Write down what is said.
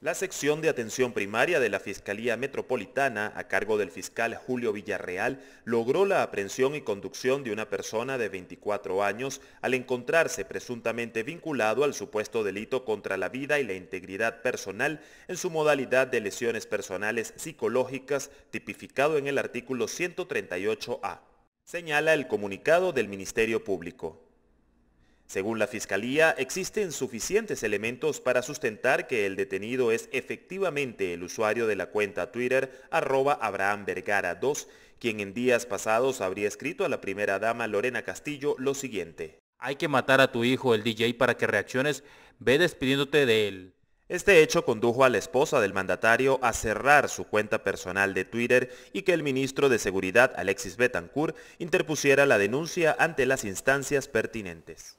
La sección de atención primaria de la Fiscalía Metropolitana, a cargo del fiscal Julio Villarreal, logró la aprehensión y conducción de una persona de 24 años al encontrarse presuntamente vinculado al supuesto delito contra la vida y la integridad personal en su modalidad de lesiones personales psicológicas tipificado en el artículo 138A. Señala el comunicado del Ministerio Público. Según la Fiscalía, existen suficientes elementos para sustentar que el detenido es efectivamente el usuario de la cuenta Twitter arroba Abraham Vergara 2, quien en días pasados habría escrito a la primera dama Lorena Castillo lo siguiente. Hay que matar a tu hijo el DJ para que reacciones, ve despidiéndote de él. Este hecho condujo a la esposa del mandatario a cerrar su cuenta personal de Twitter y que el ministro de Seguridad Alexis Betancourt interpusiera la denuncia ante las instancias pertinentes.